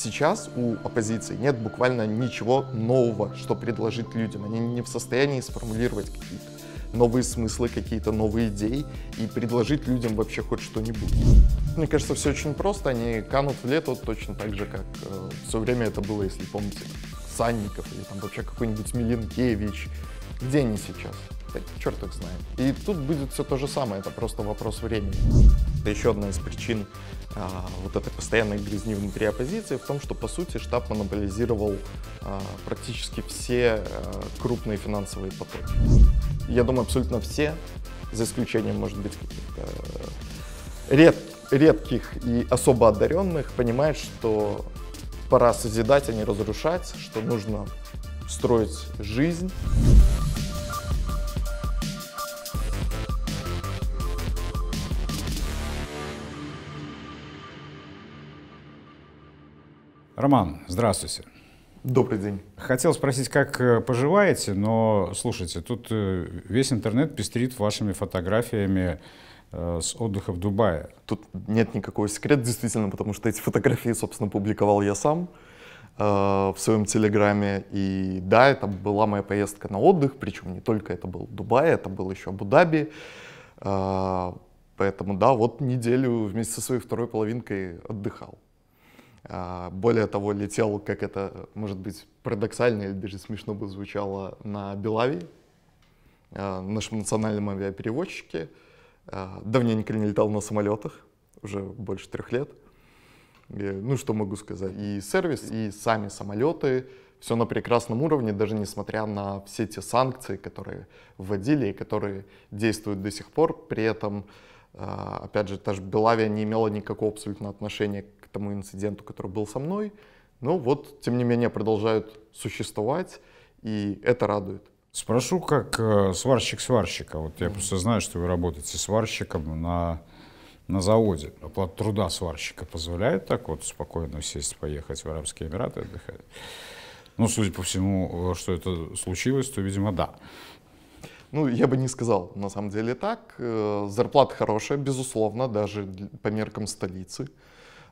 Сейчас у оппозиции нет буквально ничего нового, что предложить людям. Они не в состоянии сформулировать какие-то новые смыслы, какие-то новые идеи и предложить людям вообще хоть что-нибудь. Мне кажется, все очень просто. Они канут в лето точно так же, как э, все время это было, если помните, Санников или там вообще какой-нибудь Миленкевич. Где они сейчас? черт их знает. И тут будет все то же самое, это просто вопрос времени. Это еще одна из причин а, вот этой постоянной грязни внутри оппозиции в том, что, по сути, штаб монополизировал а, практически все а, крупные финансовые потоки. Я думаю, абсолютно все, за исключением, может быть, каких-то э, ред, редких и особо одаренных, понимают, что пора созидать, а не разрушать, что нужно строить жизнь. Роман, здравствуйте. Добрый день. Хотел спросить, как э, поживаете, но слушайте, тут э, весь интернет пестрит вашими фотографиями э, с отдыха в Дубае. Тут нет никакого секрета, действительно, потому что эти фотографии, собственно, публиковал я сам в своем телеграме. И да, это была моя поездка на отдых, причем не только это был Дубай, это был еще Абу-Даби. поэтому да, вот неделю вместе со своей второй половинкой отдыхал. А, более того, летел, как это, может быть, парадоксально или даже смешно бы звучало, на Белавии, а, нашем национальном авиаперевозчике. А, Давненько не летал на самолетах, уже больше трех лет. Ну, что могу сказать, и сервис, и сами самолеты, все на прекрасном уровне, даже несмотря на все те санкции, которые вводили и которые действуют до сих пор. При этом, опять же, та же Белавия не имела никакого абсолютно отношения к тому инциденту, который был со мной, но вот, тем не менее, продолжают существовать, и это радует. Спрошу, как э, сварщик сварщика. Вот я просто знаю, что вы работаете сварщиком на, на заводе. Оплата труда сварщика позволяет так вот спокойно сесть, поехать в Арабские Эмираты отдыхать? Ну, судя по всему, э, что это случилось, то, видимо, да. Ну, я бы не сказал, на самом деле так. Э, зарплата хорошая, безусловно, даже по меркам столицы.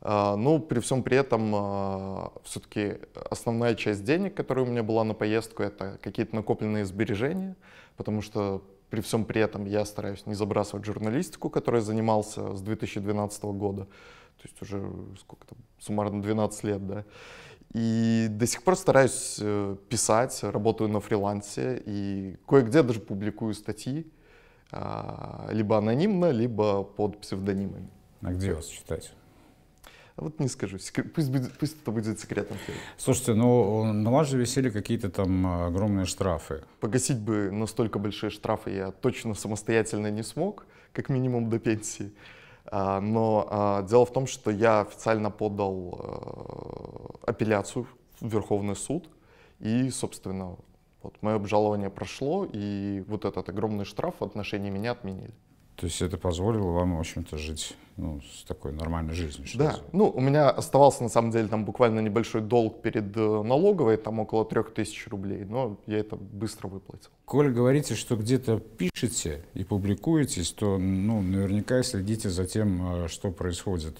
А, Но ну, при всем при этом а, все-таки основная часть денег, которая у меня была на поездку, это какие-то накопленные сбережения, потому что при всем при этом я стараюсь не забрасывать журналистику, которой занимался с 2012 года, то есть уже сколько там, суммарно 12 лет, да. И до сих пор стараюсь э, писать, работаю на фрилансе и кое-где даже публикую статьи, а, либо анонимно, либо под псевдонимами. А где вас читать? Вот не скажу, пусть, будет, пусть это будет секретом. Слушайте, ну на вас же висели какие-то там огромные штрафы. Погасить бы настолько большие штрафы я точно самостоятельно не смог, как минимум до пенсии. А, но а, дело в том, что я официально подал э, апелляцию в Верховный суд, и, собственно, вот мое обжалование прошло, и вот этот огромный штраф в отношении меня отменили. То есть это позволило вам, в общем-то, жить ну, с такой нормальной жизнью. Что да, ну, у меня оставался, на самом деле, там буквально небольшой долг перед э, налоговой, там около трех тысяч рублей, но я это быстро выплатил. Коль говорите, что где-то пишете и публикуетесь, то, ну, наверняка следите за тем, э, что происходит.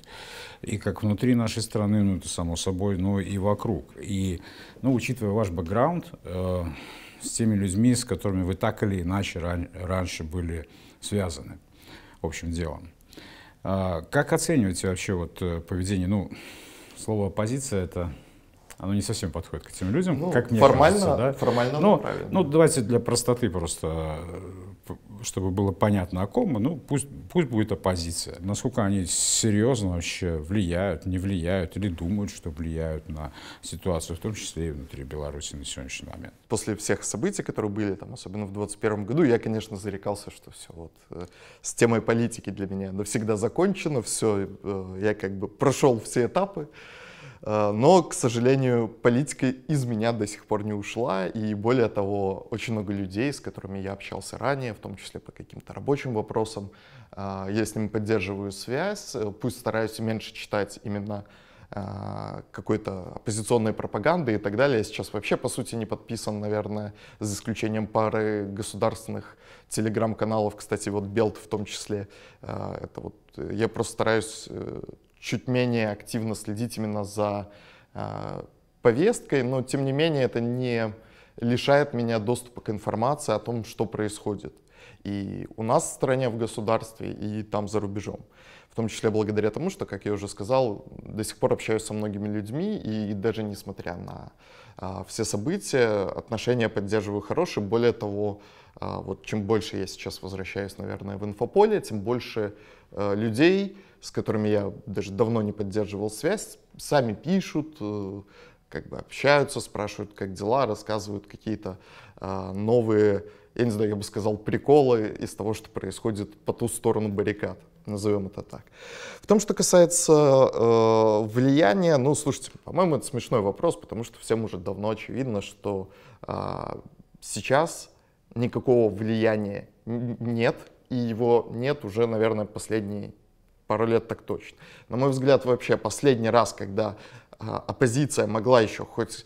И как внутри нашей страны, ну, это само собой, но и вокруг. И, ну, учитывая ваш бэкграунд, э, с теми людьми, с которыми вы так или иначе ран раньше были связаны общим делом. А, как оцениваете вообще вот э, поведение? Ну, слово оппозиция это оно не совсем подходит к этим людям, ну, как мне формально, кажется, да? Формально, Но, ну, ну, давайте для простоты просто э, чтобы было понятно, о ком, ну, пусть, пусть будет оппозиция. Насколько они серьезно вообще влияют, не влияют или думают, что влияют на ситуацию, в том числе и внутри Беларуси на сегодняшний момент. После всех событий, которые были, там, особенно в 2021 году, я, конечно, зарекался, что все, вот, э, с темой политики для меня навсегда закончено, все, э, я как бы прошел все этапы. Э, но, к сожалению, политика из меня до сих пор не ушла, и более того, очень много людей, с которыми я общался ранее, в том числе по каким-то рабочим вопросам, э, я с ними поддерживаю связь, э, пусть стараюсь меньше читать именно какой-то оппозиционной пропаганды и так далее. Я сейчас вообще, по сути, не подписан, наверное, за исключением пары государственных телеграм-каналов. Кстати, вот Белт в том числе. Это вот, я просто стараюсь чуть менее активно следить именно за э, повесткой, но тем не менее это не лишает меня доступа к информации о том, что происходит и у нас в стране, в государстве, и там за рубежом. В том числе благодаря тому, что, как я уже сказал, до сих пор общаюсь со многими людьми, и даже несмотря на а, все события, отношения поддерживаю хорошие. Более того, а, вот чем больше я сейчас возвращаюсь, наверное, в инфополе, тем больше а, людей, с которыми я даже давно не поддерживал связь, сами пишут, э, как бы общаются, спрашивают, как дела, рассказывают какие-то э, новые я не знаю, я бы сказал, приколы из того, что происходит по ту сторону баррикад, назовем это так. В том, что касается э, влияния, ну, слушайте, по-моему, это смешной вопрос, потому что всем уже давно очевидно, что э, сейчас никакого влияния нет, и его нет уже, наверное, последние пару лет так точно. На мой взгляд, вообще последний раз, когда э, оппозиция могла еще хоть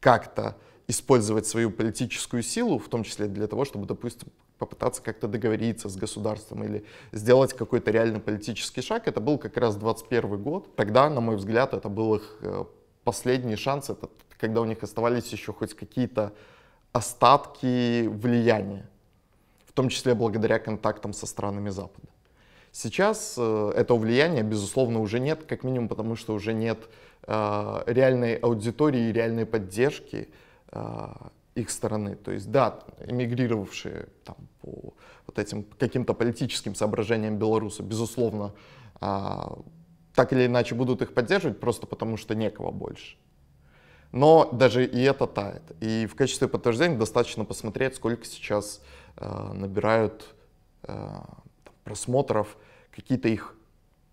как-то использовать свою политическую силу, в том числе для того, чтобы, допустим, попытаться как-то договориться с государством или сделать какой-то реальный политический шаг. Это был как раз 21 год. Тогда, на мой взгляд, это был их э, последний шанс, это когда у них оставались еще хоть какие-то остатки влияния, в том числе благодаря контактам со странами Запада. Сейчас э, этого влияния, безусловно, уже нет, как минимум потому, что уже нет э, реальной аудитории и реальной поддержки, Э, их стороны. То есть, да, эмигрировавшие там, по вот этим каким-то политическим соображениям белорусы, безусловно, а, так или иначе будут их поддерживать, просто потому что некого больше. Но даже и это тает. И в качестве подтверждения достаточно посмотреть, сколько сейчас э, набирают э, просмотров какие-то их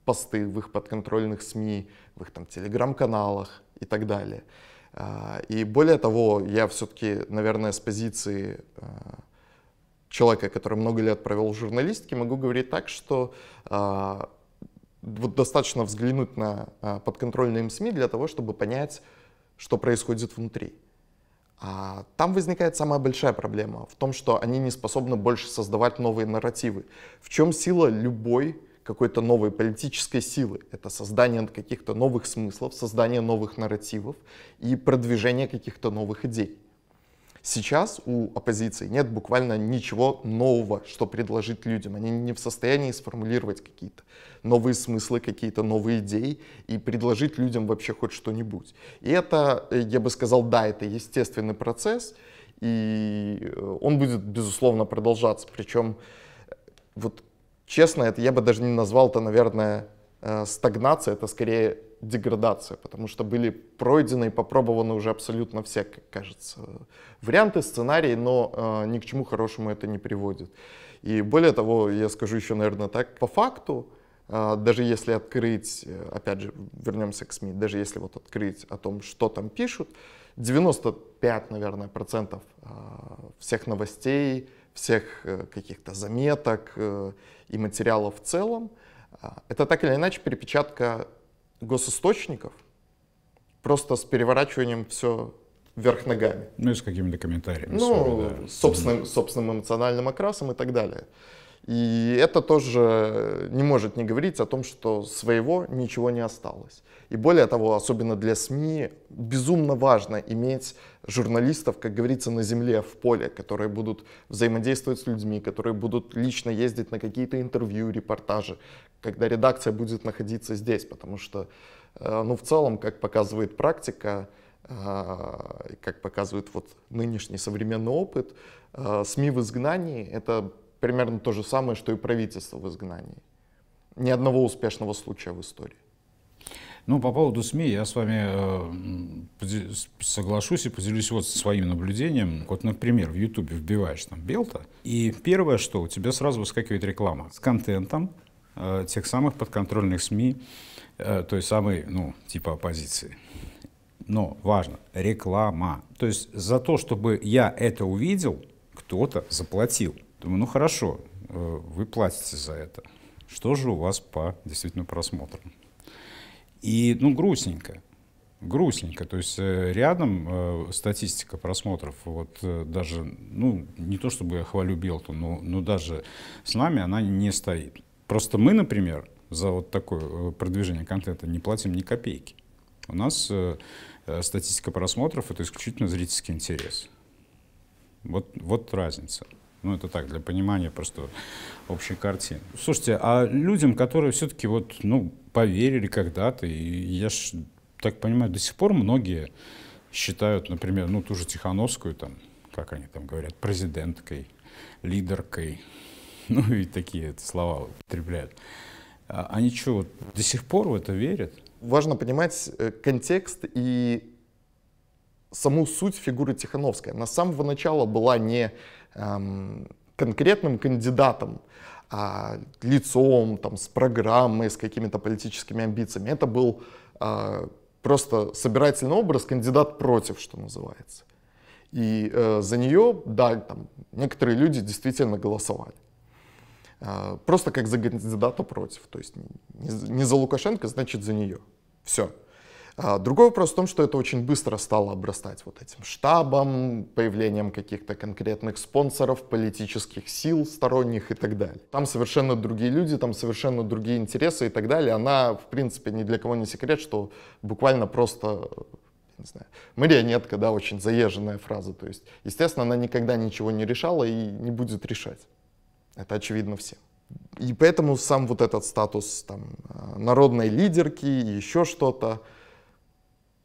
посты в их подконтрольных СМИ, в их там телеграм-каналах и так далее. А, и более того, я все-таки, наверное, с позиции а, человека, который много лет провел в журналистике, могу говорить так, что а, вот достаточно взглянуть на подконтрольные им СМИ для того, чтобы понять, что происходит внутри. А там возникает самая большая проблема в том, что они не способны больше создавать новые нарративы. В чем сила любой какой-то новой политической силы. Это создание каких-то новых смыслов, создание новых нарративов и продвижение каких-то новых идей. Сейчас у оппозиции нет буквально ничего нового, что предложить людям. Они не в состоянии сформулировать какие-то новые смыслы, какие-то новые идеи и предложить людям вообще хоть что-нибудь. И это, э, я бы сказал, да, это естественный процесс, и э, он будет, безусловно, продолжаться. Причем э, вот честно, это я бы даже не назвал это, наверное, э, стагнация, это скорее деградация, потому что были пройдены и попробованы уже абсолютно все, как кажется, варианты, сценарии, но э, ни к чему хорошему это не приводит. И более того, я скажу еще, наверное, так, по факту, э, даже если открыть, э, опять же, вернемся к СМИ, даже если вот открыть о том, что там пишут, 95, наверное, процентов э, всех новостей, всех э, каких-то заметок э, и материалов в целом. А, это так или иначе перепечатка госисточников, просто с переворачиванием все вверх ногами. Ну и с какими-то комментариями. Ну, да. собственным, собственным эмоциональным окрасом и так далее. И это тоже не может не говорить о том, что своего ничего не осталось. И более того, особенно для СМИ, безумно важно иметь журналистов, как говорится, на земле, в поле, которые будут взаимодействовать с людьми, которые будут лично ездить на какие-то интервью, репортажи, когда редакция будет находиться здесь, потому что, э, ну, в целом, как показывает практика, э, как показывает вот нынешний современный опыт, э, СМИ в изгнании — это примерно то же самое, что и правительство в изгнании. Ни одного успешного случая в истории. Ну, по поводу СМИ я с вами э, соглашусь и поделюсь вот своим наблюдением. Вот, например, в Ютубе вбиваешь там Белта, и первое, что у тебя сразу выскакивает реклама с контентом э, тех самых подконтрольных СМИ, э, той самой, ну, типа оппозиции. Но важно, реклама. То есть за то, чтобы я это увидел, кто-то заплатил. Думаю, ну хорошо, э, вы платите за это. Что же у вас по действительно просмотрам? И, ну, грустненько. Грустненько. То есть э, рядом э, статистика просмотров, вот э, даже, ну, не то чтобы я хвалю Белту, но, но даже с нами она не стоит. Просто мы, например, за вот такое э, продвижение контента не платим ни копейки. У нас э, э, статистика просмотров — это исключительно зрительский интерес. Вот, вот разница. Ну, это так, для понимания просто общей картины. Слушайте, а людям, которые все-таки вот, ну, поверили когда-то, и я ж, так понимаю, до сих пор многие считают, например, ну ту же Тихановскую, там, как они там говорят, президенткой, лидеркой, ну и такие слова употребляют. А они что, вот до сих пор в это верят? Важно понимать э, контекст и саму суть фигуры Тихановской. Она с самого начала была не эм, конкретным кандидатом, а, лицом, там, с программой, с какими-то политическими амбициями. Это был а, просто собирательный образ, кандидат против, что называется. И э, за нее, да, там, некоторые люди действительно голосовали. Э, просто как за кандидата против. То есть не, не за Лукашенко, значит за нее. Все. А другой вопрос в том, что это очень быстро стало обрастать вот этим штабом, появлением каких-то конкретных спонсоров, политических сил, сторонних и так далее. Там совершенно другие люди, там совершенно другие интересы и так далее. Она, в принципе, ни для кого не секрет, что буквально просто не знаю, марионетка, да, очень заезженная фраза. То есть, естественно, она никогда ничего не решала и не будет решать. Это очевидно всем. И поэтому сам вот этот статус там, народной лидерки и еще что-то,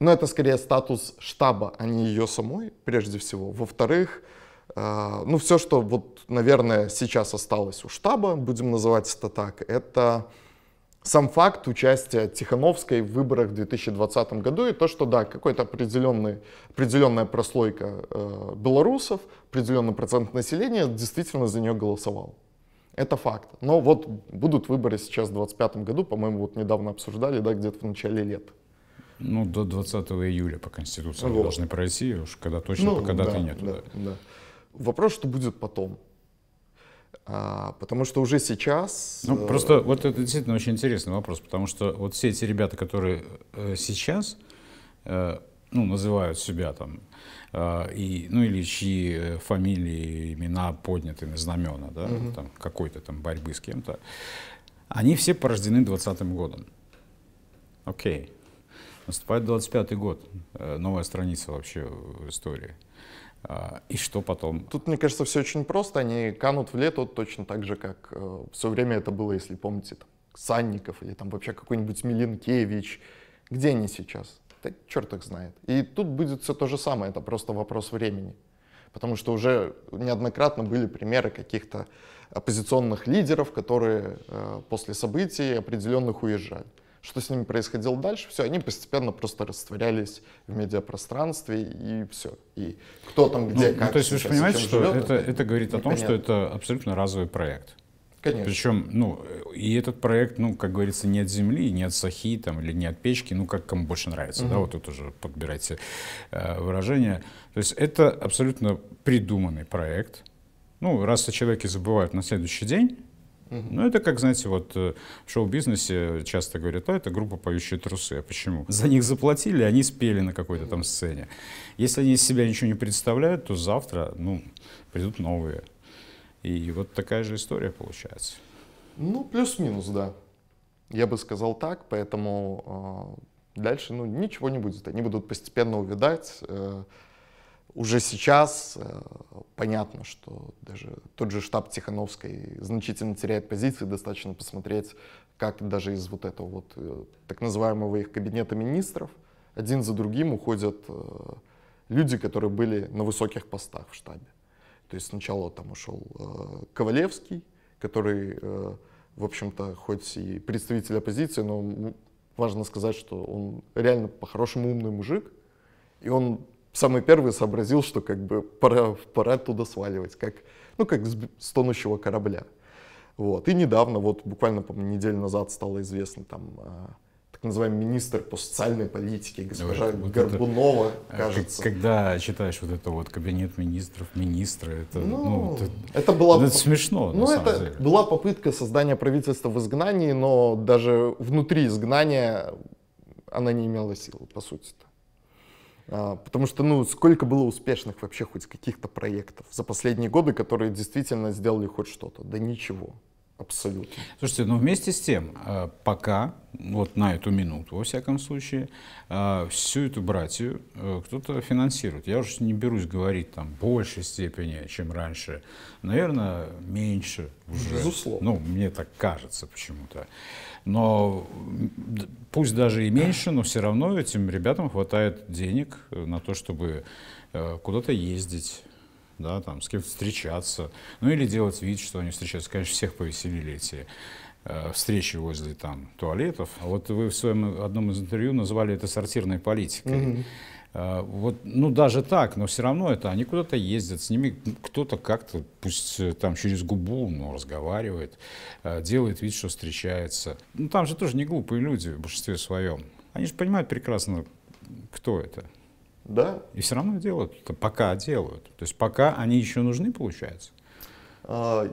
но это скорее статус штаба, а не ее самой, прежде всего. Во-вторых, э, ну все, что вот, наверное, сейчас осталось у штаба, будем называть это так, это сам факт участия Тихановской в выборах в 2020 году и то, что да, какая-то определенная прослойка э, белорусов, определенный процент населения действительно за нее голосовал. Это факт. Но вот будут выборы сейчас в 2025 году, по-моему, вот недавно обсуждали, да, где-то в начале лета. Ну, до 20 июля по Конституции вот. должны пройти, уж когда точно, ну, когда-то да, нет. Да, да. Вопрос, что будет потом. А, потому что уже сейчас... Ну, э, просто вот это действительно очень интересный вопрос, потому что вот все эти ребята, которые э, сейчас э, ну, называют себя там, э, и, ну или чьи э, фамилии, имена подняты на знамена, да, угу. там, какой-то там борьбы с кем-то, они все порождены 20 годом. Окей. Okay Наступает 25-й год, э, новая страница вообще в истории. А, и что потом? Тут, мне кажется, все очень просто. Они канут в лету точно так же, как э, все время это было, если помните, там, Санников или там вообще какой-нибудь Милинкевич, Где они сейчас? Да черт их знает. И тут будет все то же самое, это просто вопрос времени. Потому что уже неоднократно были примеры каких-то оппозиционных лидеров, которые э, после событий определенных уезжали что с ними происходило дальше, все, они постепенно просто растворялись в медиапространстве и все. И кто там, ну, где, ну, как. Ну, то есть вы же понимаете, что живет, это, это, это говорит о том, что это абсолютно разовый проект. Конечно. Причем, ну, и этот проект, ну, как говорится, не от земли, не от сахи там, или не от печки, ну, как кому больше нравится, угу. да, вот тут уже подбирайте э, выражение. То есть это абсолютно придуманный проект. Ну, раз о человеке забывают на следующий день, Угу. Ну, это как, знаете, вот э, в шоу-бизнесе часто говорят, а это группа «Поющие трусы». А почему? За них заплатили, они спели на какой-то там сцене. Если они из себя ничего не представляют, то завтра, ну, придут новые. И вот такая же история получается. Ну, плюс-минус, да. Я бы сказал так, поэтому э, дальше, ну, ничего не будет. Они будут постепенно увядать, э, уже сейчас э, понятно, что даже тот же штаб Тихановской значительно теряет позиции, достаточно посмотреть, как даже из вот этого вот э, так называемого их кабинета министров один за другим уходят э, люди, которые были на высоких постах в штабе. То есть сначала там ушел э, Ковалевский, который, э, в общем-то, хоть и представитель оппозиции, но важно сказать, что он реально по-хорошему умный мужик, и он самый первый сообразил, что как бы пора, пора туда сваливать, как, ну, как с тонущего корабля. Вот. И недавно, вот буквально, по неделю назад стало известно, там, а, так называемый министр по социальной политике, госпожа вот, Горбунова, это, э, кажется. Когда читаешь вот это вот кабинет министров, министры, это, ну, ну, это, это, была, это смешно. Ну, это деле. была попытка создания правительства в изгнании, но даже внутри изгнания она не имела силы, по сути-то. А, потому что, ну, сколько было успешных вообще хоть каких-то проектов за последние годы, которые действительно сделали хоть что-то? Да ничего. Абсолютно. Слушайте, но ну, вместе с тем, э, пока, вот на эту минуту, во всяком случае, э, всю эту братью э, кто-то финансирует. Я уже не берусь говорить там в большей степени, чем раньше. Наверное, меньше уже. Безусловно. Ну, мне так кажется почему-то. Но пусть даже и меньше, но все равно этим ребятам хватает денег на то, чтобы куда-то ездить, да, там, с кем-то встречаться, ну или делать вид, что они встречаются. Конечно, всех повеселили эти э, встречи возле там туалетов. А вот вы в своем одном из интервью назвали это сортирной политикой. Mm-hmm. вот, ну даже так, но все равно это они куда-то ездят, с ними кто-то как-то, пусть э, там через губу, но разговаривает, э, делает вид, что встречается. Ну там же тоже не глупые люди в большинстве своем. Они же понимают прекрасно, кто это. Да. И все равно делают, это пока делают. То есть пока они еще нужны, получается. А,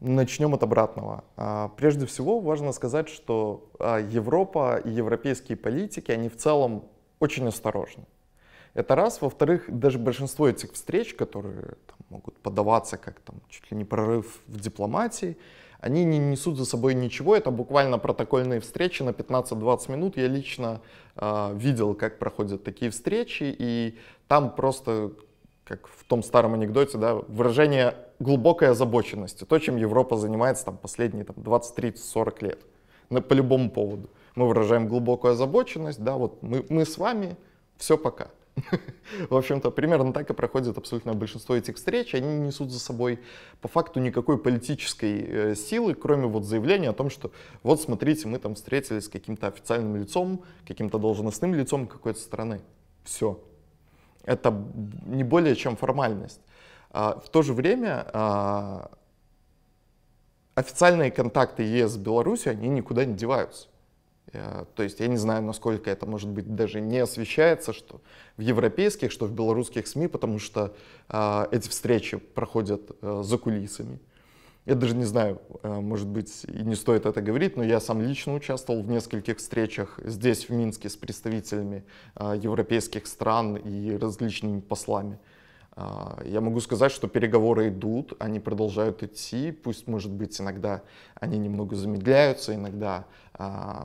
Начнем от обратного. А, прежде всего важно сказать, что а, Европа и европейские политики, они в целом очень осторожны. Это раз. Во-вторых, даже большинство этих встреч, которые там, могут подаваться как там, чуть ли не прорыв в дипломатии, они не несут за собой ничего, это буквально протокольные встречи на 15-20 минут. Я лично э, видел, как проходят такие встречи, и там просто, как в том старом анекдоте, да, выражение глубокой озабоченности, то, чем Европа занимается там, последние там, 20, 30, 40 лет, на, по любому поводу. Мы выражаем глубокую озабоченность, да, вот мы, мы с вами, все пока. В общем-то, примерно так и проходит абсолютно большинство этих встреч. Они несут за собой по факту никакой политической э, силы, кроме вот заявления о том, что вот смотрите, мы там встретились с каким-то официальным лицом, каким-то должностным лицом какой-то страны. Все. Это не более чем формальность. А, в то же время а, официальные контакты ЕС с Беларусью, они никуда не деваются. Э, то есть я не знаю, насколько это, может быть, даже не освещается, что в европейских, что в белорусских СМИ, потому что э, эти встречи проходят э, за кулисами. Я даже не знаю, э, может быть, и не стоит это говорить, но я сам лично участвовал в нескольких встречах здесь, в Минске, с представителями э, европейских стран и различными послами. Э, я могу сказать, что переговоры идут, они продолжают идти, пусть, может быть, иногда они немного замедляются, иногда э,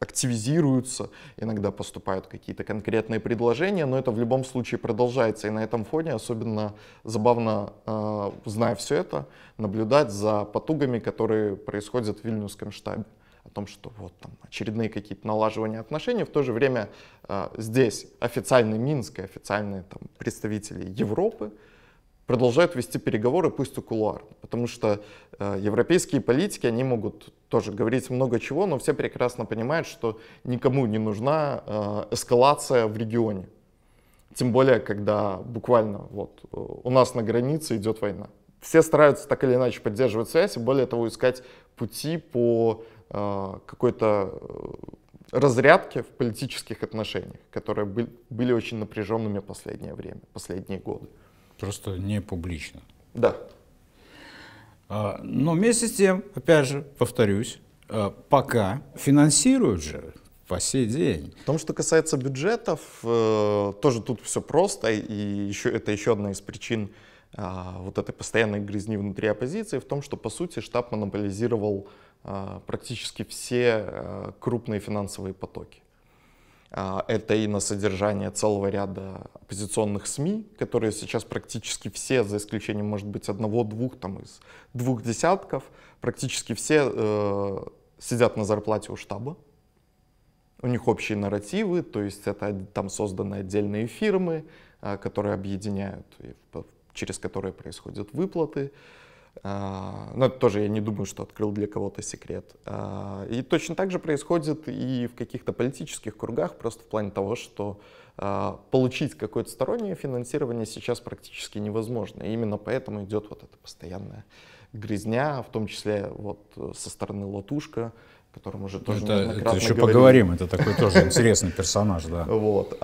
активизируются, иногда поступают какие-то конкретные предложения, но это в любом случае продолжается. И на этом фоне особенно забавно, э, зная все это, наблюдать за потугами, которые происходят в вильнюсском штабе о том, что вот там очередные какие-то налаживания отношений, в то же время э, здесь официальный Минск и официальные там, представители Европы, продолжают вести переговоры, пусть и кулуарно, потому что э, европейские политики, они могут тоже говорить много чего, но все прекрасно понимают, что никому не нужна э, эскалация в регионе. Тем более, когда буквально вот э, у нас на границе идет война. Все стараются так или иначе поддерживать связь и более того искать пути по э, какой-то э, разрядке в политических отношениях, которые были очень напряженными в последнее время, последние годы просто не публично. Да. А, но вместе с тем, опять же, повторюсь, а, пока финансируют же по сей день. В том, что касается бюджетов, э, тоже тут все просто, и еще, это еще одна из причин а, вот этой постоянной грязни внутри оппозиции, в том, что, по сути, штаб монополизировал практически все крупные финансовые потоки. А, это и на содержание целого ряда оппозиционных СМИ, которые сейчас практически все, за исключением, может быть, одного-двух там из двух десятков, практически все э, сидят на зарплате у штаба. У них общие нарративы, то есть это там созданы отдельные фирмы, э, которые объединяют, и через которые происходят выплаты. Э, а, Но ну, это тоже я не думаю, что открыл для кого-то секрет. А, и точно так же происходит и в каких-то политических кругах, просто в плане того, что а, получить какое-то стороннее финансирование сейчас практически невозможно. И именно поэтому идет вот эта постоянная грязня, в том числе вот со стороны Латушка, о котором уже тоже это, это еще говорили. поговорим, это такой тоже интересный персонаж, да. Вот.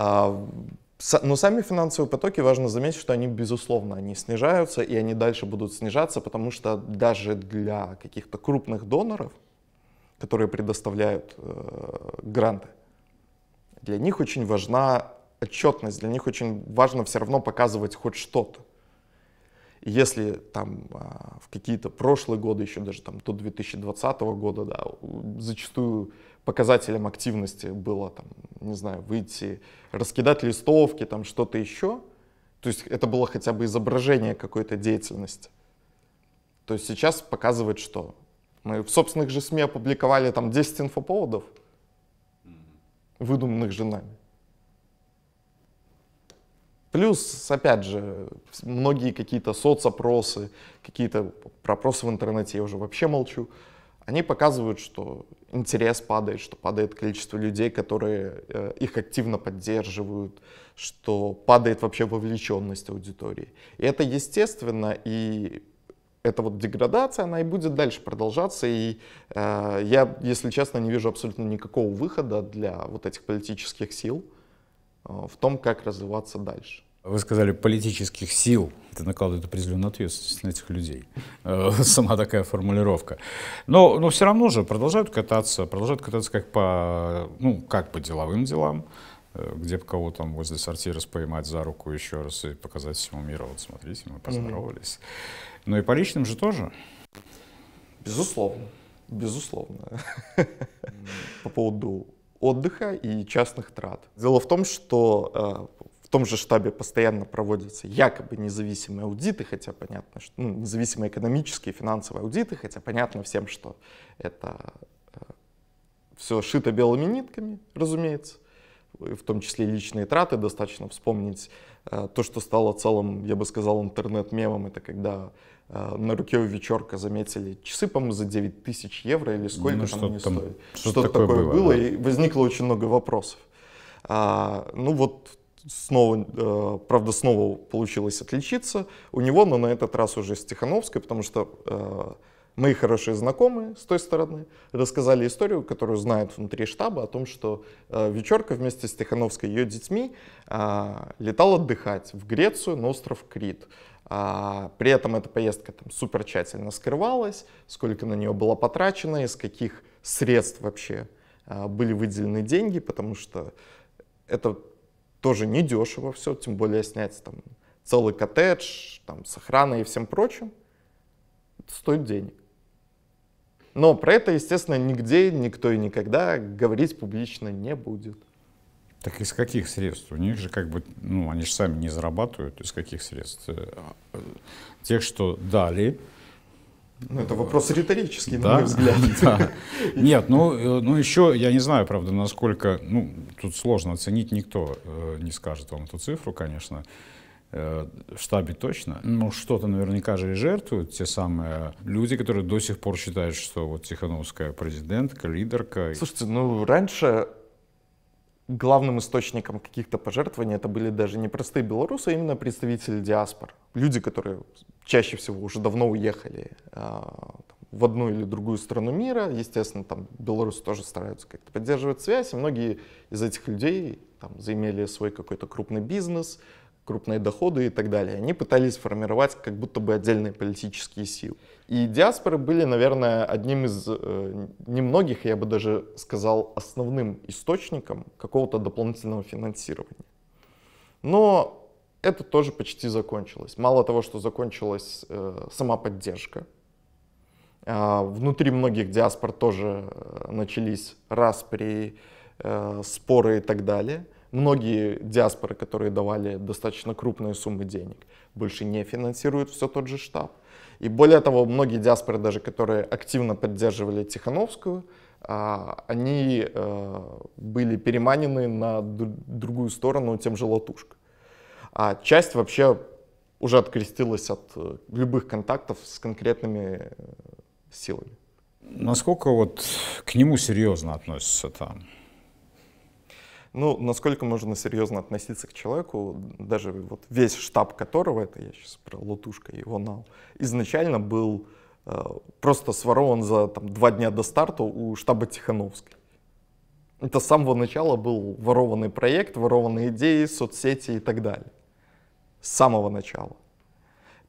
Но сами финансовые потоки, важно заметить, что они, безусловно, они снижаются, и они дальше будут снижаться, потому что даже для каких-то крупных доноров, которые предоставляют э, гранты, для них очень важна отчетность, для них очень важно все равно показывать хоть что-то. Если там а, в какие-то прошлые годы, еще даже там до 2020 года, да, зачастую показателем активности было, там, не знаю, выйти, раскидать листовки, там что-то еще. То есть это было хотя бы изображение какой-то деятельности. То есть сейчас показывает, что мы в собственных же СМИ опубликовали там 10 инфоповодов, выдуманных женами Плюс, опять же, многие какие-то соцопросы, какие-то пропросы в интернете, я уже вообще молчу, они показывают, что интерес падает, что падает количество людей, которые э, их активно поддерживают, что падает вообще вовлеченность аудитории. И это естественно, и эта вот деградация, она и будет дальше продолжаться. И э, я, если честно, не вижу абсолютно никакого выхода для вот этих политических сил э, в том, как развиваться дальше. Вы сказали политических сил. Это накладывает определенную ответственность на этих людей. Э, сама такая формулировка. Но, но все равно же продолжают кататься, продолжают кататься как по, ну, как по деловым делам, э, где бы кого там возле сортира споймать за руку еще раз и показать всему миру, вот смотрите, мы поздоровались. mm Но и по личным же тоже. Безусловно, безусловно. По поводу отдыха и частных трат. Дело в том, что э, том же штабе постоянно проводятся якобы независимые аудиты, хотя понятно, что ну, независимые экономические, финансовые аудиты, хотя понятно всем, что это э, все шито белыми нитками, разумеется, в том числе личные траты. Достаточно вспомнить э, то, что стало целым, я бы сказал, интернет-мемом. Это когда э, на руке у Вечерка заметили часы, по-моему, за 9 тысяч евро или сколько ну, там что они там, стоят. Что-то, что такое, такое было, было да. и возникло очень много вопросов. А, ну вот снова, э, правда, снова получилось отличиться у него, но на этот раз уже с Тихановской, потому что э, мои хорошие знакомые с той стороны рассказали историю, которую знают внутри штаба, о том, что э, Вечерка вместе с Тихановской и ее детьми а, летал отдыхать в Грецию на остров Крит. А, при этом эта поездка там супер тщательно скрывалась, сколько на нее было потрачено, из каких средств вообще а, были выделены деньги, потому что это тоже недешево все, тем более снять там целый коттедж там, с охраной и всем прочим, это стоит денег. Но про это, естественно, нигде никто и никогда говорить публично не будет. Так из каких средств? У них же как бы, ну, они же сами не зарабатывают, из каких средств? Э, э, тех, что дали, ну, это вопрос риторический, да? на мой взгляд. Да. Нет, ну, э, ну еще, я не знаю, правда, насколько, ну, тут сложно оценить, никто э, не скажет вам эту цифру, конечно, э, в штабе точно. Ну, что-то наверняка же и жертвуют те самые люди, которые до сих пор считают, что вот Тихановская президентка, лидерка. Слушайте, ну, раньше главным источником каких-то пожертвований это были даже не простые белорусы, а именно представители диаспор. Люди, которые чаще всего уже давно уехали а, в одну или другую страну мира. Естественно, там белорусы тоже стараются как-то поддерживать связь. И многие из этих людей там, заимели свой какой-то крупный бизнес, крупные доходы и так далее. Они пытались формировать как будто бы отдельные политические силы. И диаспоры были, наверное, одним из э, немногих, я бы даже сказал, основным источником какого-то дополнительного финансирования. Но это тоже почти закончилось. Мало того, что закончилась э, сама поддержка, э, внутри многих диаспор тоже э, начались распри, э, споры и так далее – Многие диаспоры, которые давали достаточно крупные суммы денег, больше не финансируют все тот же штаб. И более того, многие диаспоры, даже которые активно поддерживали Тихановскую, а, они э, были переманены на другую сторону тем же Латушка. А часть вообще уже открестилась от э, любых контактов с конкретными э, силами. Насколько вот к нему серьезно относятся там? Ну, насколько можно серьезно относиться к человеку, даже вот весь штаб которого, это я сейчас про Латушка и его нал, изначально был э, просто сворован за там, два дня до старта у штаба Тихановской. Это с самого начала был ворованный проект, ворованные идеи, соцсети и так далее. С самого начала.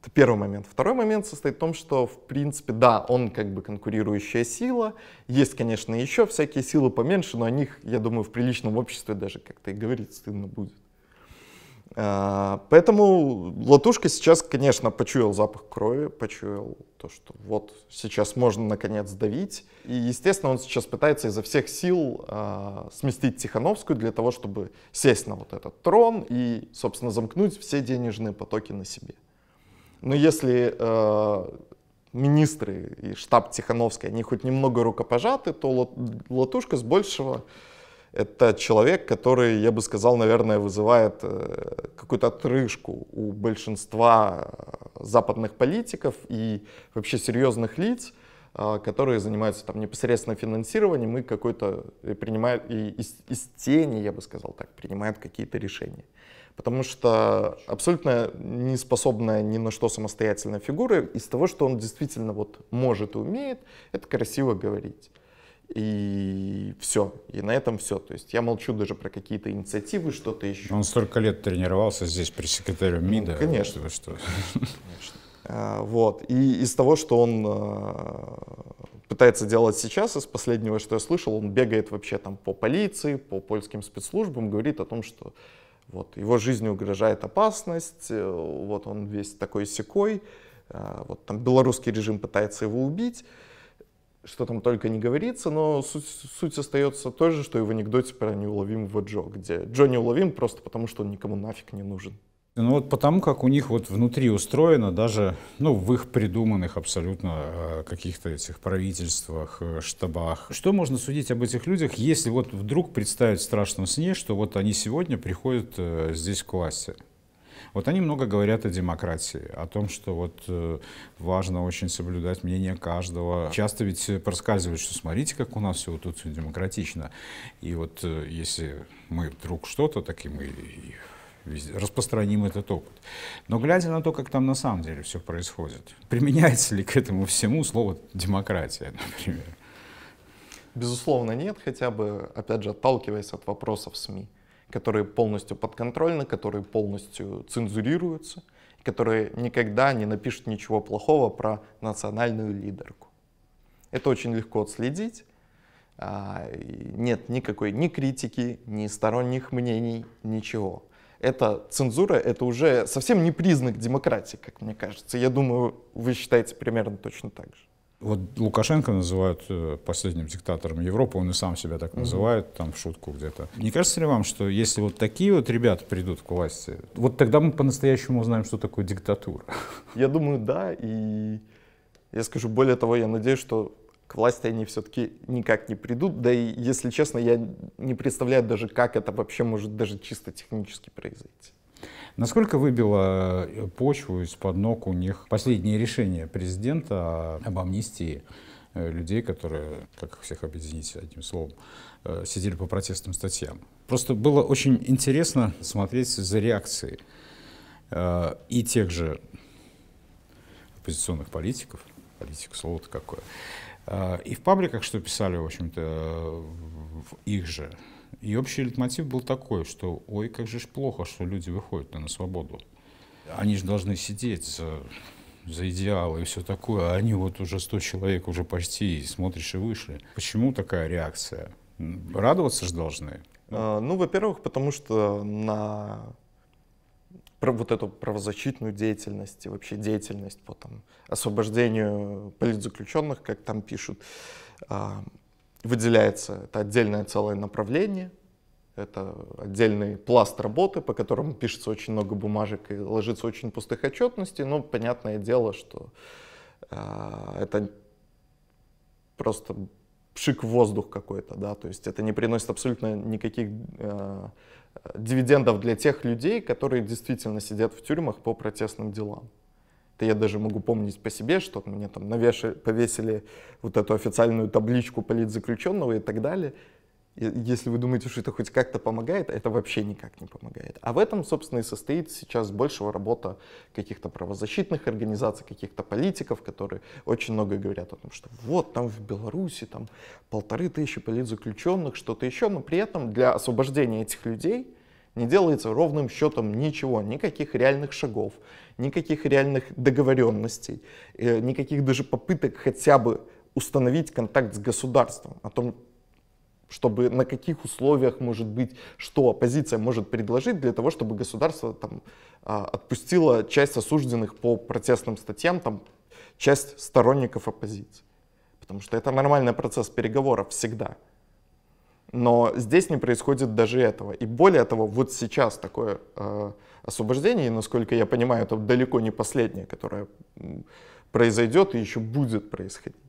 Это первый момент. Второй момент состоит в том, что, в принципе, да, он как бы конкурирующая сила. Есть, конечно, еще всякие силы поменьше, но о них, я думаю, в приличном обществе даже как-то и говорить стыдно будет. А, поэтому Латушка сейчас, конечно, почуял запах крови, почуял то, что вот сейчас можно наконец давить. И, естественно, он сейчас пытается изо всех сил э, сместить Тихановскую для того, чтобы сесть на вот этот трон и, собственно, замкнуть все денежные потоки на себе. Но ну, если э, министры и штаб Тихановской, они хоть немного рукопожаты, то Латушка с большего это человек, который, я бы сказал, наверное, вызывает э, какую-то отрыжку у большинства западных политиков и вообще серьезных лиц, э, которые занимаются там непосредственно финансированием и какой-то принимают и из, из тени, я бы сказал так, принимают какие-то решения потому что абсолютно не способная ни на что самостоятельная фигура из того, что он действительно вот может и умеет, это красиво говорить. И все, и на этом все. То есть я молчу даже про какие-то инициативы, что-то еще. Он столько лет тренировался здесь при секретаре ну, МИДа. Ну, конечно. Вы что? конечно. А, вот. И из того, что он а, пытается делать сейчас, из последнего, что я слышал, он бегает вообще там по полиции, по польским спецслужбам, говорит о том, что вот, его жизни угрожает опасность, э, вот он весь такой секой, э, вот там белорусский режим пытается его убить, что там только не говорится, но суть, суть остается той же, что и в анекдоте про неуловимого Джо, где Джо неуловим просто потому, что он никому нафиг не нужен. Ну вот потому, как у них вот внутри устроено, даже ну, в их придуманных абсолютно э, каких-то этих правительствах, э, штабах. Что можно судить об этих людях, если вот вдруг представить в страшном сне, что вот они сегодня приходят э, здесь к власти? Вот они много говорят о демократии, о том, что вот важно очень соблюдать мнение каждого. Часто ведь проскальзывают, что смотрите, как у нас все вот тут все демократично. И вот если мы вдруг что-то, так и мы распространим этот опыт. Но глядя на то, как там на самом деле все происходит, применяется ли к этому всему слово демократия, например? Безусловно, нет, хотя бы, опять же, отталкиваясь от вопросов СМИ, которые полностью подконтрольны, которые полностью цензурируются, которые никогда не напишут ничего плохого про национальную лидерку. Это очень легко отследить. А, нет никакой ни критики, ни сторонних мнений, ничего это цензура, это уже совсем не признак демократии, как мне кажется. Я думаю, вы считаете примерно точно так же. Вот Лукашенко называют э, последним диктатором Европы, он и сам себя так называет, угу. там в шутку где-то. Не кажется ли вам, что если вот такие вот ребята придут к власти, вот тогда мы по-настоящему узнаем, что такое диктатура? Я думаю, да, и я скажу более того, я надеюсь, что к власти они все-таки никак не придут. Да и, если честно, я не представляю даже, как это вообще может даже чисто технически произойти. Насколько выбило э, почву из-под ног у них последнее решение президента об амнистии э, людей, которые, как всех объединить одним словом, э, сидели по протестным статьям? Просто было очень интересно смотреть за реакцией и тех же оппозиционных политиков, политик, слово-то какое, а, и в пабликах, что писали, в общем-то, в их же. И общий литмотив был такой, что ой, как же ж плохо, что люди выходят на свободу. Они же должны сидеть за, за идеалы и все такое, а они вот уже 100 человек уже почти, и смотришь и вышли. Почему такая реакция? Радоваться же должны. А, ну, во-первых, потому что на про вот эту правозащитную деятельность и вообще деятельность по там, освобождению политзаключенных, как там пишут, а, выделяется, это отдельное целое направление, это отдельный пласт работы, по которому пишется очень много бумажек и ложится очень пустых отчетностей, но понятное дело, что а, это просто пшик воздух какой-то, да, то есть это не приносит абсолютно никаких э, дивидендов для тех людей, которые действительно сидят в тюрьмах по протестным делам. Это я даже могу помнить по себе, что мне там навешали, повесили вот эту официальную табличку политзаключенного и так далее. Если вы думаете, что это хоть как-то помогает, это вообще никак не помогает. А в этом, собственно, и состоит сейчас большего работа каких-то правозащитных организаций, каких-то политиков, которые очень много говорят о том, что вот там в Беларуси там полторы тысячи политзаключенных, что-то еще, но при этом для освобождения этих людей не делается ровным счетом ничего, никаких реальных шагов, никаких реальных договоренностей, э, никаких даже попыток хотя бы установить контакт с государством о том, чтобы на каких условиях может быть, что оппозиция может предложить для того, чтобы государство там, а, отпустило часть осужденных по протестным статьям, там, часть сторонников оппозиции. Потому что это нормальный процесс переговоров всегда. Но здесь не происходит даже этого. И более того, вот сейчас такое э, освобождение, и, насколько я понимаю, это далеко не последнее, которое произойдет и еще будет происходить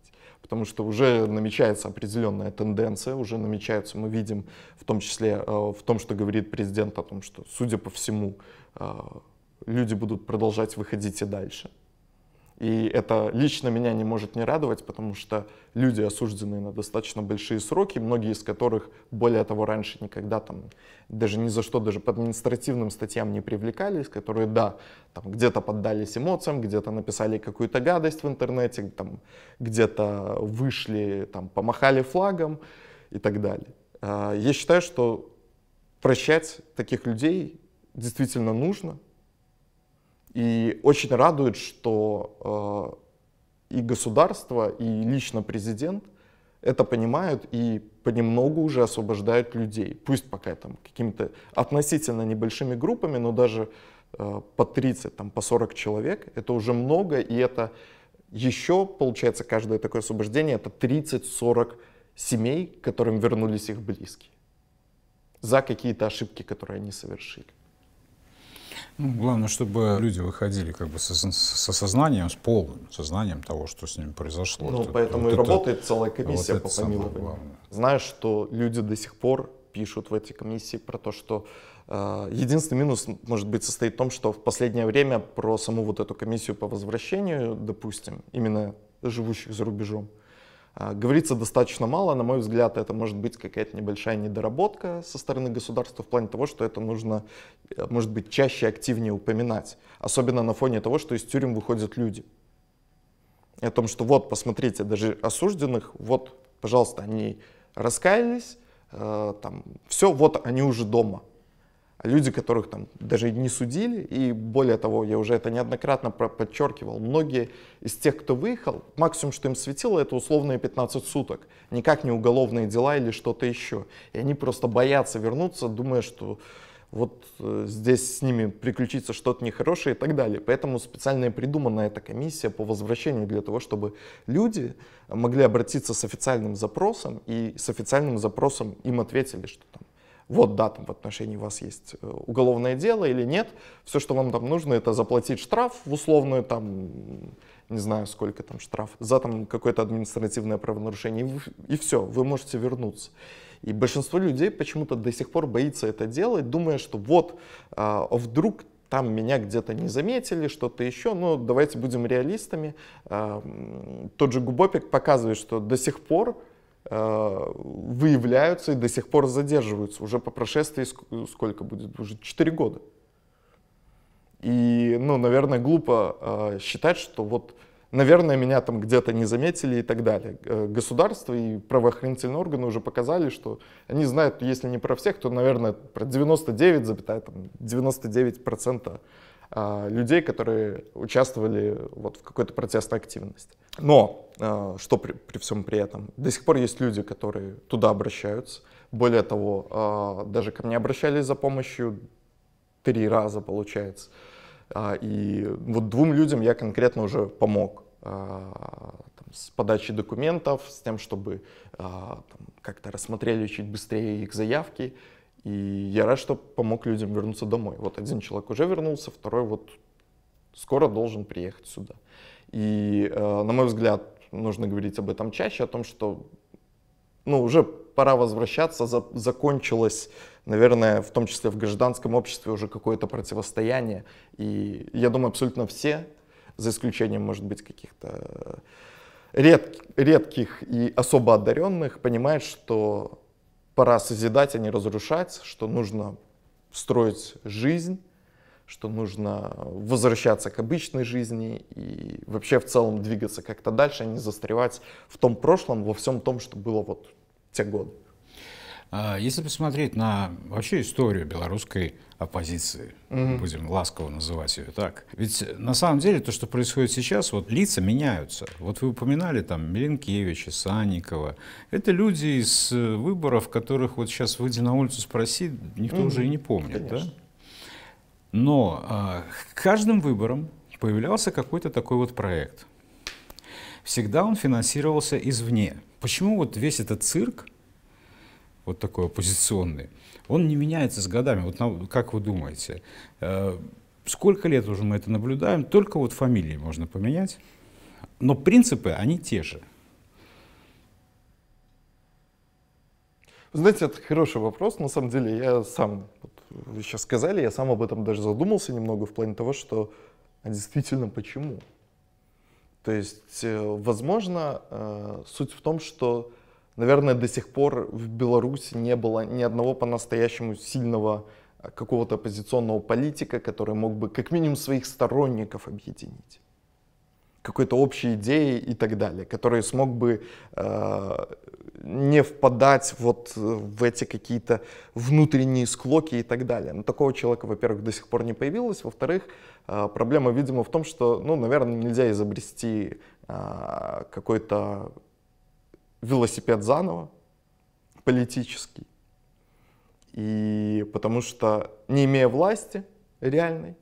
потому что уже намечается определенная тенденция, уже намечается, мы видим в том числе э, в том, что говорит президент о том, что, судя по всему, э, люди будут продолжать выходить и дальше. И это лично меня не может не радовать, потому что люди осуждены на достаточно большие сроки, многие из которых, более того, раньше никогда там даже ни за что, даже по административным статьям не привлекались, которые, да, там где-то поддались эмоциям, где-то написали какую-то гадость в интернете, там где-то вышли, там помахали флагом и так далее. А, я считаю, что прощать таких людей действительно нужно, и очень радует, что э, и государство, и лично президент это понимают и понемногу уже освобождают людей. Пусть пока там какими-то относительно небольшими группами, но даже э, по 30, там, по 40 человек, это уже много, и это еще, получается, каждое такое освобождение, это 30-40 семей, которым вернулись их близкие за какие-то ошибки, которые они совершили. Ну, главное, чтобы люди выходили как бы со, со сознанием, с полным сознанием того, что с ними произошло. Ну, вот поэтому это, и вот работает целая комиссия вот по помилованию. Знаешь, что люди до сих пор пишут в эти комиссии про то, что э, единственный минус, может быть, состоит в том, что в последнее время про саму вот эту комиссию по возвращению, допустим, именно живущих за рубежом, а, говорится достаточно мало, на мой взгляд, это может быть какая-то небольшая недоработка со стороны государства в плане того, что это нужно, э, может быть, чаще активнее упоминать, особенно на фоне того, что из тюрем выходят люди. И о том, что вот, посмотрите, даже осужденных, вот, пожалуйста, они раскаялись, э, там, все, вот они уже дома – люди, которых там даже не судили, и более того, я уже это неоднократно подчеркивал, многие из тех, кто выехал, максимум, что им светило, это условные 15 суток, никак не уголовные дела или что-то еще. И они просто боятся вернуться, думая, что вот э, здесь с ними приключится что-то нехорошее и так далее. Поэтому специально придумана эта комиссия по возвращению для того, чтобы люди могли обратиться с официальным запросом, и с официальным запросом им ответили, что там вот да, там в отношении вас есть э, уголовное дело или нет, все, что вам там нужно, это заплатить штраф в условную там, не знаю, сколько там штраф, за там какое-то административное правонарушение, и, и все, вы можете вернуться. И большинство людей почему-то до сих пор боится это делать, думая, что вот, а, вдруг там меня где-то не заметили, что-то еще, но давайте будем реалистами. А, тот же Губопик показывает, что до сих пор Э, выявляются и до сих пор задерживаются. Уже по прошествии сколько будет? Уже 4 года. И, ну, наверное, глупо э, считать, что вот, наверное, меня там где-то не заметили и так далее. Э, государство и правоохранительные органы уже показали, что они знают, если не про всех, то, наверное, про 99,99% 99 а, людей, которые участвовали вот в какой-то протестной активности. Но а, что при, при всем при этом? До сих пор есть люди, которые туда обращаются. Более того, а, даже ко мне обращались за помощью три раза, получается. И вот двум людям я конкретно уже помог там, с подачей документов, с тем, чтобы там, как-то рассмотрели чуть быстрее их заявки и я рад, что помог людям вернуться домой. Вот один человек уже вернулся, второй вот скоро должен приехать сюда. И, э, на мой взгляд, нужно говорить об этом чаще, о том, что ну, уже пора возвращаться, за, закончилось, наверное, в том числе в гражданском обществе уже какое-то противостояние. И я думаю, абсолютно все, за исключением, может быть, каких-то э, редких и особо одаренных, понимают, что пора созидать, а не разрушать, что нужно строить жизнь, что нужно возвращаться к обычной жизни и вообще в целом двигаться как-то дальше, а не застревать в том прошлом, во всем том, что было вот те годы. А, если посмотреть на вообще историю белорусской оппозиции, угу. будем ласково называть ее так, ведь на самом деле то, что происходит сейчас, вот лица меняются. Вот вы упоминали там Миленкевича, Санникова. Это люди из э, выборов, которых вот сейчас выйди на улицу спроси, никто угу. уже и не помнит, Конечно. да? Но а, к каждым выборам появлялся какой-то такой вот проект. Всегда он финансировался извне. Почему вот весь этот цирк вот такой оппозиционный, он не меняется с годами. Вот на, как вы думаете, э, сколько лет уже мы это наблюдаем, только вот фамилии можно поменять, но принципы, они те же. Знаете, это хороший вопрос. На самом деле, я сам, вот вы сейчас сказали, я сам об этом даже задумался немного в плане того, что а действительно почему? То есть, э, возможно, э, суть в том, что наверное, до сих пор в Беларуси не было ни одного по-настоящему сильного э, какого-то оппозиционного политика, который мог бы как минимум своих сторонников объединить какой-то общей идеи и так далее, который смог бы э, не впадать вот э, в эти какие-то внутренние склоки и так далее. Но такого человека, во-первых, до сих пор не появилось, во-вторых, э, проблема, видимо, в том, что, ну, наверное, нельзя изобрести э, какой-то велосипед заново, политический. И потому что, не имея власти реальной,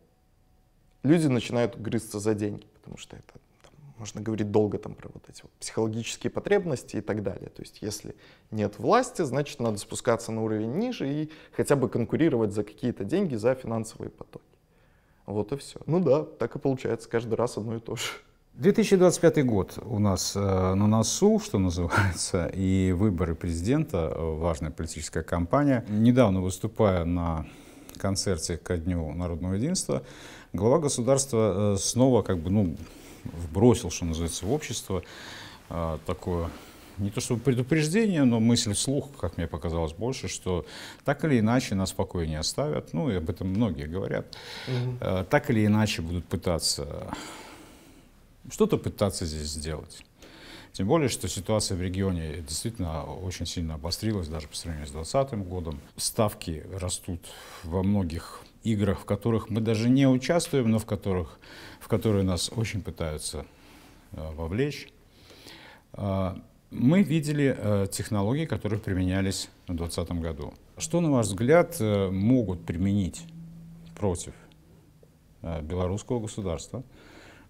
люди начинают грызться за деньги, потому что это там, можно говорить долго там про вот эти вот психологические потребности и так далее. То есть если нет власти, значит надо спускаться на уровень ниже и хотя бы конкурировать за какие-то деньги, за финансовые потоки. Вот и все. Ну да, так и получается каждый раз одно и то же. 2025 год у нас э, на носу, что называется, и выборы президента, э, важная политическая кампания. Недавно выступая на концерте ко Дню народного единства, глава государства э, снова как бы, ну, вбросил, что называется, в общество такое не то чтобы предупреждение, но мысль вслух, как мне показалось, больше, что так или иначе нас спокойно не оставят, ну и об этом многие говорят, угу. так или иначе будут пытаться что-то пытаться здесь сделать. Тем более, что ситуация в регионе действительно очень сильно обострилась даже по сравнению с 2020 годом. Ставки растут во многих играх, в которых мы даже не участвуем, но в которых, в которые нас очень пытаются э, вовлечь. А, мы видели э, технологии, которые применялись в 2020 году. Что, на ваш взгляд, э, могут применить против белорусского государства?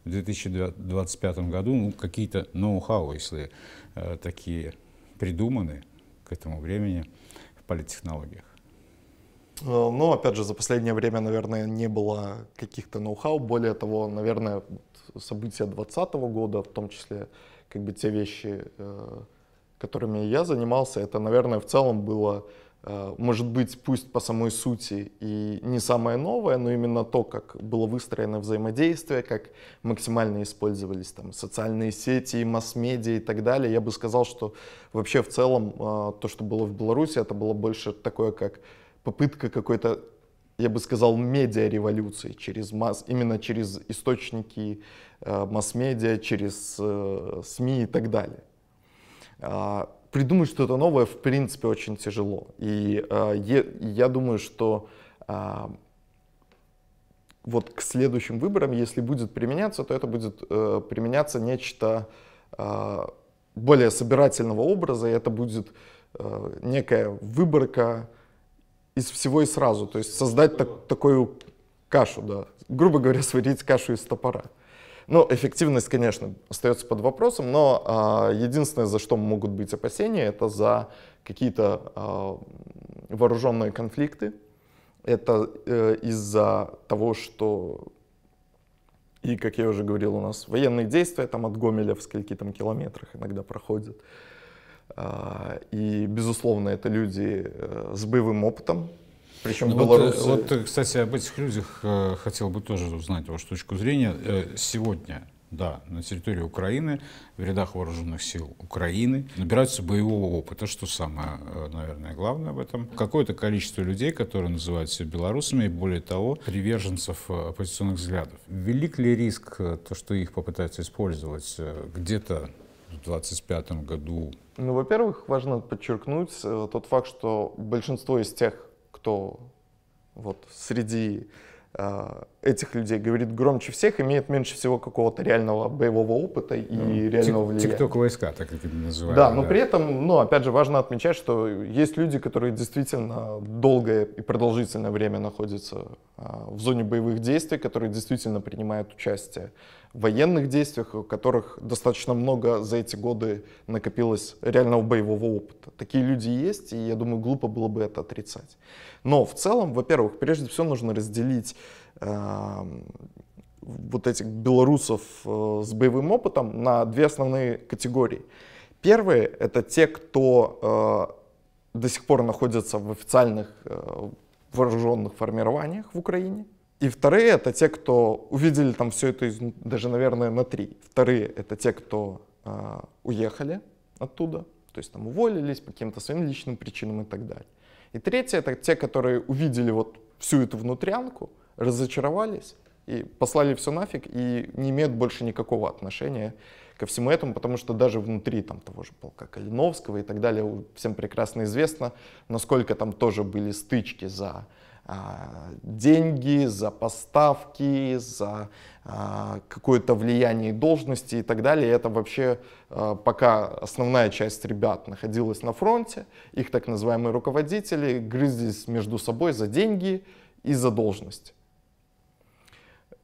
в 2025 году ну, какие-то ноу-хау, если э, такие придуманы к этому времени в политтехнологиях? Э, ну, опять же, за последнее время, наверное, не было каких-то ноу-хау. Более того, наверное, события 2020 года, в том числе как бы те вещи, э, которыми я занимался, это, наверное, в целом было Э, может быть, пусть по самой сути и не самое новое, но именно то, как было выстроено взаимодействие, как максимально использовались там социальные сети, масс-медиа и так далее, я бы сказал, что вообще в целом э, то, что было в Беларуси, это было больше такое, как попытка какой-то, я бы сказал, медиа-революции через масс, именно через источники э, масс-медиа, через СМИ и так далее. А, придумать что-то новое в принципе очень тяжело. И э, я думаю, что э, вот к следующим выборам, если будет применяться, то это будет э, применяться нечто э, более собирательного образа, и это будет э, некая выборка из всего и сразу, то есть создать так, такую кашу, да, грубо говоря, сварить кашу из топора. Ну, эффективность, конечно, остается под вопросом, но а, единственное, за что могут быть опасения, это за какие-то а, вооруженные конфликты. Это э, из-за того, что и, как я уже говорил, у нас военные действия там от Гомеля в скольки там километрах иногда проходят. А, и, безусловно, это люди э, с боевым опытом, причем ну, белорусы... Вот, вот, кстати, об этих людях э, хотел бы тоже узнать вашу точку зрения. Э, сегодня да, на территории Украины, в рядах вооруженных сил Украины набираются боевого опыта, что самое, э, наверное, главное в этом. Какое-то количество людей, которые называют себя белорусами, и более того, приверженцев оппозиционных взглядов. Велик ли риск, то, что их попытаются использовать где-то в 25 году? Ну, во-первых, важно подчеркнуть тот факт, что большинство из тех кто вот среди а, этих людей говорит громче всех, имеет меньше всего какого-то реального боевого опыта и ну, реального влияния. Тикток войска, так это называют. Да, но да. при этом, ну, опять же, важно отмечать, что есть люди, которые действительно долгое и продолжительное время находятся а, в зоне боевых действий, которые действительно принимают участие в военных действиях, у которых достаточно много за эти годы накопилось реального боевого опыта. Такие люди есть, и я думаю, глупо было бы это отрицать. Но в целом, во-первых, прежде всего нужно разделить вот этих белорусов э, с боевым опытом на две основные категории. Первые — это те, кто э, до сих пор находятся в официальных э, вооруженных формированиях в Украине. И вторые — это те, кто увидели там все это, ну, даже, наверное, на три. Вторые — это те, кто уехали оттуда, то есть там уволились по каким-то своим личным причинам и так далее. И третье — это те, которые увидели вот всю эту внутрянку — разочаровались и послали все нафиг и не имеют больше никакого отношения ко всему этому, потому что даже внутри там того же полка Калиновского и так далее всем прекрасно известно, насколько там тоже были стычки за а, деньги, за поставки, за а, какое-то влияние должности и так далее. Это вообще а, пока основная часть ребят находилась на фронте, их так называемые руководители грызлись между собой за деньги и за должность.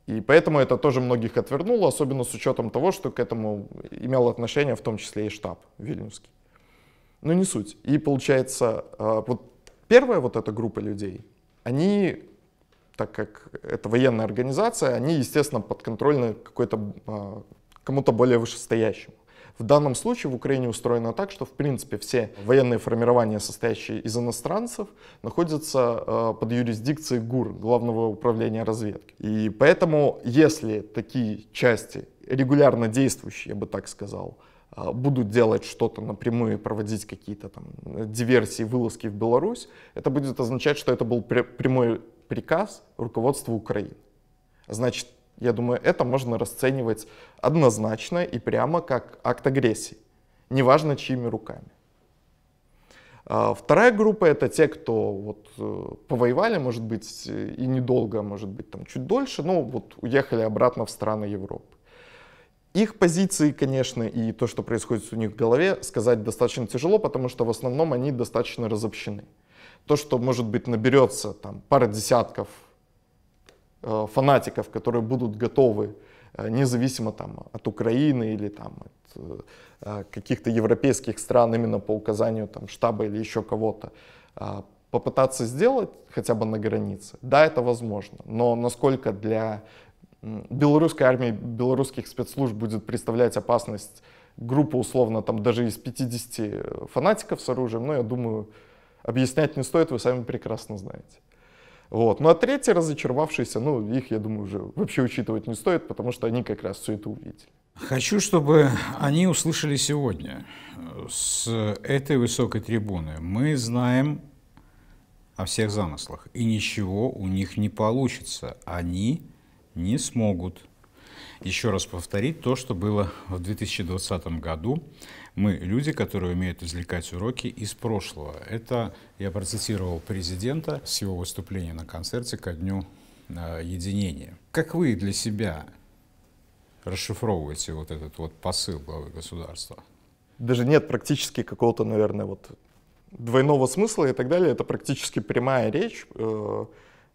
И поэтому это тоже многих отвернуло, особенно с учетом того, что к этому имел отношение в том числе и штаб вильнюсский. Но ну, не суть. И получается, а, вот первая вот эта группа людей, они, так как это военная организация, они, естественно, подконтрольны какой-то а, кому-то более вышестоящему. В данном случае в Украине устроено так, что в принципе все военные формирования, состоящие из иностранцев, находятся э, под юрисдикцией ГУР, Главного управления разведки. И поэтому, если такие части, регулярно действующие, я бы так сказал, э, будут делать что-то напрямую, проводить какие-то там диверсии, вылазки в Беларусь, это будет означать, что это был прямой приказ руководства Украины. Значит, я думаю, это можно расценивать однозначно и прямо как акт агрессии, неважно чьими руками. А, вторая группа — это те, кто вот э, повоевали, может быть, и недолго, а может быть, там чуть дольше, но вот уехали обратно в страны Европы. Их позиции, конечно, и то, что происходит у них в голове, сказать достаточно тяжело, потому что в основном они достаточно разобщены. То, что, может быть, наберется там пара десятков Э, фанатиков, которые будут готовы э, независимо там, от Украины или там, от э, каких-то европейских стран именно по указанию там, штаба или еще кого-то, попытаться сделать хотя бы на границе. Да, это возможно, но насколько для белорусской армии, белорусских спецслужб будет представлять опасность группа условно там даже из 50 фанатиков с оружием, но ну, я думаю, объяснять не стоит, вы сами прекрасно знаете. Вот. Ну а третьи разочаровавшиеся, ну их, я думаю, уже вообще учитывать не стоит, потому что они как раз все это увидели. Хочу, чтобы они услышали сегодня э, с этой высокой трибуны. Мы знаем о всех замыслах, и ничего у них не получится. Они не смогут еще раз повторить то, что было в 2020 году мы люди, которые умеют извлекать уроки из прошлого. Это я процитировал президента с его выступления на концерте ко дню э, единения. Как вы для себя расшифровываете вот этот вот посыл главы государства? Даже нет практически какого-то, наверное, вот двойного смысла и так далее. Это практически прямая речь э,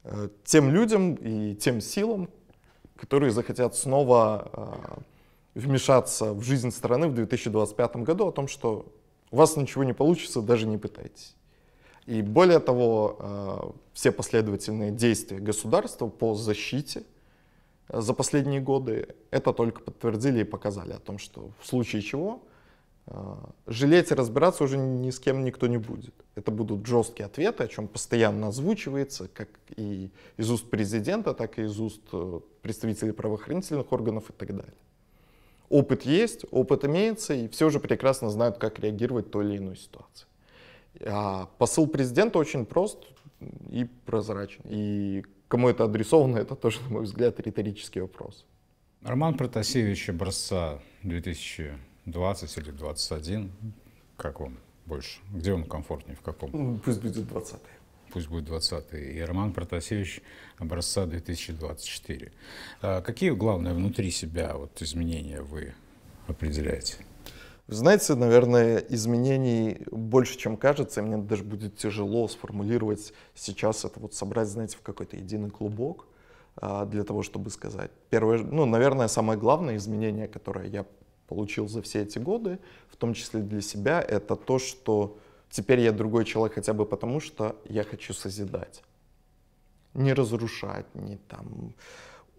э, тем людям и тем силам, которые захотят снова а, вмешаться в жизнь страны в 2025 году о том, что у вас ничего не получится, даже не пытайтесь. И более того, э, все последовательные действия государства по защите э, за последние годы это только подтвердили и показали о том, что в случае чего э, жалеть и разбираться уже ни с кем никто не будет. Это будут жесткие ответы, о чем постоянно озвучивается, как и из уст президента, так и из уст представителей правоохранительных органов и так далее. Опыт есть, опыт имеется, и все уже прекрасно знают, как реагировать в той или иной ситуации. А посыл президента очень прост и прозрачен. И кому это адресовано, это тоже, на мой взгляд, риторический вопрос. Роман Протасевич образца 2020 или 2021, как он больше? Где он комфортнее, в каком? Ну, пусть будет 20 -й пусть будет 20 и Роман Протасевич образца 2024. А какие главные внутри себя вот изменения вы определяете? знаете, наверное, изменений больше, чем кажется, и мне даже будет тяжело сформулировать сейчас это, вот собрать, знаете, в какой-то единый клубок а, для того, чтобы сказать. Первое, ну, наверное, самое главное изменение, которое я получил за все эти годы, в том числе для себя, это то, что Теперь я другой человек хотя бы потому, что я хочу созидать. Не разрушать, не там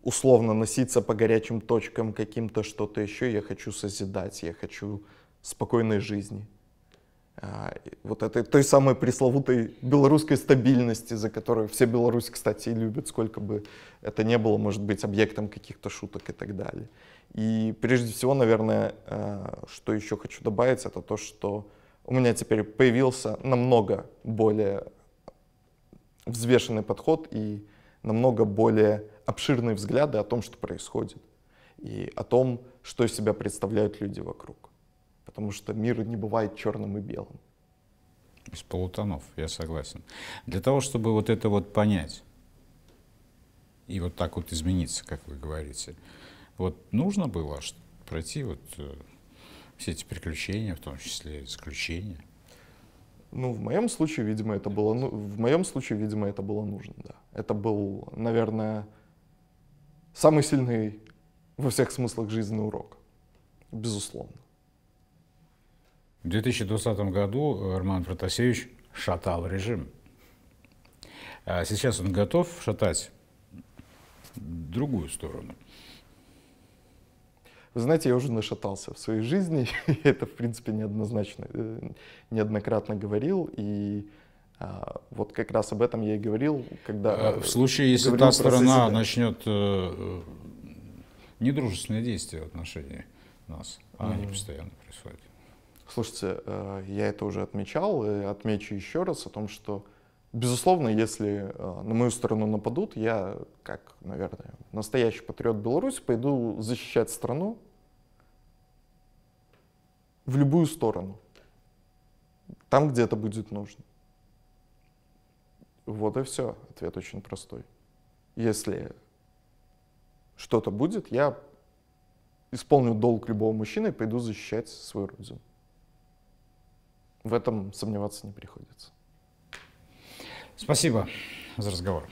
условно носиться по горячим точкам каким-то что-то еще. Я хочу созидать, я хочу спокойной жизни. А, вот этой той самой пресловутой белорусской стабильности, за которую все Беларусь, кстати, и любят, сколько бы это не было, может быть, объектом каких-то шуток и так далее. И прежде всего, наверное, а, что еще хочу добавить, это то, что у меня теперь появился намного более взвешенный подход и намного более обширные взгляды о том, что происходит, и о том, что из себя представляют люди вокруг. Потому что мир не бывает черным и белым. Из полутонов, я согласен. Для того, чтобы вот это вот понять и вот так вот измениться, как вы говорите, вот нужно было пройти вот э, все эти приключения, в том числе заключения? Ну, в моем случае, видимо, это было, ну, в моем случае, видимо, это было нужно, да. Это был, наверное, самый сильный во всех смыслах жизненный урок, безусловно. В 2020 году Роман Протасевич шатал режим. А сейчас он готов шатать другую сторону. Вы знаете, я уже нашатался в своей жизни, это, в принципе, неоднозначно, э, неоднократно говорил, и а, вот как раз об этом я и говорил, когда... А, в случае, если та сторона начнет э, э, недружественные действия в отношении нас, а mm они постоянно происходят. Слушайте, э, я это уже отмечал, и отмечу еще раз о том, что Безусловно, если э, на мою сторону нападут, я, как, наверное, настоящий патриот Беларуси, пойду защищать страну в любую сторону, там, где это будет нужно. Вот и все. Ответ очень простой. Если что-то будет, я исполню долг любого мужчины и пойду защищать свою родину. В этом сомневаться не приходится. Спасибо за разговор.